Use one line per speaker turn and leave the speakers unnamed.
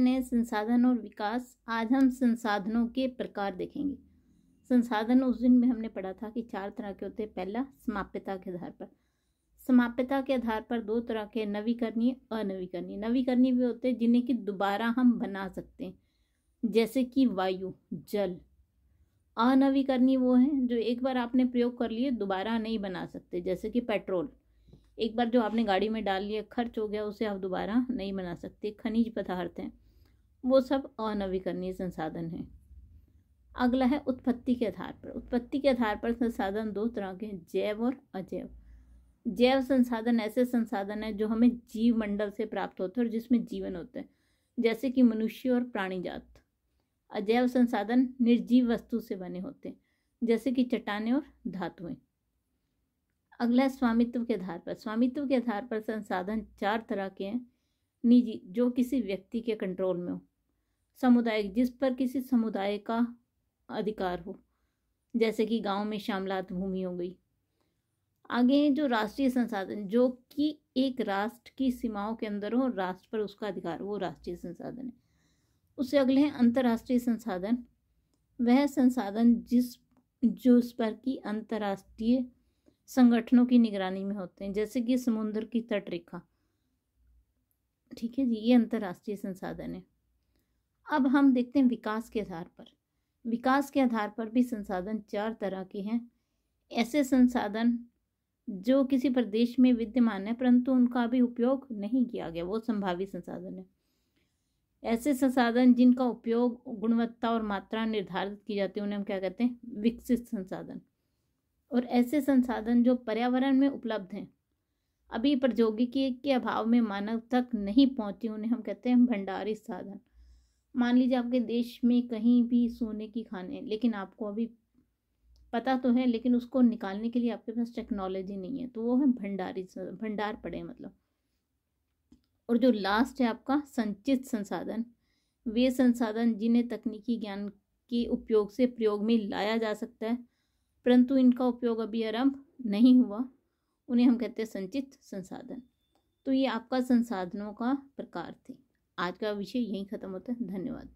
ने संसाधन और विकास आज हम संसाधनों के प्रकार देखेंगे संसाधन उस दिन में हमने पढ़ा था कि चार तरह के होते हैं पहला समाप्यता के आधार पर समाप्यता के आधार पर दो तरह के नवीकरणीय अनवीकरणीय नवीकरणीय भी होते हैं जिन्हें कि दोबारा हम बना सकते हैं जैसे कि वायु जल अनवीकरणीय वो हैं जो एक बार आपने प्रयोग कर लिए दोबारा नहीं बना सकते जैसे कि पेट्रोल एक बार जो आपने गाड़ी में डाल लिया खर्च हो गया उसे आप दोबारा नहीं बना सकते खनिज पदार्थ हैं वो सब अनवीकरणीय संसाधन हैं अगला है उत्पत्ति के आधार पर उत्पत्ति के आधार पर संसाधन दो तरह के हैं जैव और अजैव जैव संसाधन ऐसे संसाधन हैं जो हमें जीव मंडल से प्राप्त होते हैं और जिसमें जीवन होता है जैसे कि मनुष्य और प्राणी जात अजैव संसाधन निर्जीव वस्तु से बने होते हैं जैसे कि चट्टाने और धातुएं अगला स्वामित्व के आधार पर स्वामित्व के आधार पर संसाधन चार तरह के हैं निजी जो किसी व्यक्ति के कंट्रोल में हो समुदाय जिस पर किसी समुदाय का अधिकार हो जैसे कि गांव में शामलात भूमि हो गई आगे हैं जो राष्ट्रीय संसाधन जो कि एक राष्ट्र की सीमाओं के अंदर हो राष्ट्र पर उसका अधिकार वो राष्ट्रीय संसाधन है उससे अगले हैं अंतर्राष्ट्रीय संसाधन वह संसाधन जिस जो उस पर कि अंतर्राष्ट्रीय संगठनों की निगरानी में होते हैं जैसे कि समुद्र की तट रेखा ठीक है जी ये अंतर्राष्ट्रीय संसाधन है अब हम देखते हैं विकास के आधार पर विकास के आधार पर भी संसाधन चार तरह के हैं ऐसे संसाधन जो किसी प्रदेश में विद्यमान है परंतु उनका अभी उपयोग नहीं किया गया वो संभावित संसाधन है ऐसे संसाधन जिनका उपयोग गुणवत्ता और मात्रा निर्धारित की जाती है उन्हें हम क्या कहते हैं विकसित संसाधन और ऐसे संसाधन जो पर्यावरण में उपलब्ध हैं अभी प्रौद्योगिकी के अभाव में मानव तक नहीं पहुँचे उन्हें हम कहते हैं भंडारित साधन मान लीजिए आपके देश में कहीं भी सोने की खाने लेकिन आपको अभी पता तो है लेकिन उसको निकालने के लिए आपके पास टेक्नोलॉजी नहीं है तो वो है भंडारी भंडार पड़े मतलब और जो लास्ट है आपका संचित संसाधन वे संसाधन जिन्हें तकनीकी ज्ञान के उपयोग से प्रयोग में लाया जा सकता है परंतु इनका उपयोग अभी आरंभ नहीं हुआ उन्हें हम कहते हैं संचित संसाधन तो ये आपका संसाधनों का प्रकार थे आज का विषय यहीं ख़त्म होता है धन्यवाद